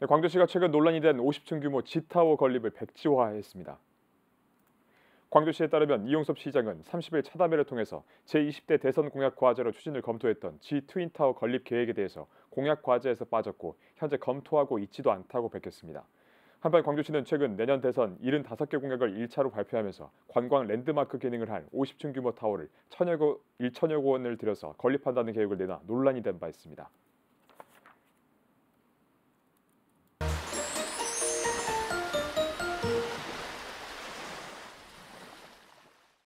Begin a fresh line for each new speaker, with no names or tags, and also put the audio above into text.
네, 광주시가 최근 논란이 된 50층 규모 지타워 건립을 백지화했습니다. 광주시에 따르면 이용섭 시장은 30일 차담회를 통해서 제20대 대선 공약 과제로 추진을 검토했던 G 트윈타워 건립 계획에 대해서 공약 과제에서 빠졌고 현재 검토하고 있지도 않다고 밝혔습니다. 한편 광주시는 최근 내년 대선 75개 공약을 1차로 발표하면서 관광 랜드마크 기능을 한 50층 규모 타워를 1천여 원을 들여서 건립한다는 계획을 내놔 논란이 된 바 있습니다.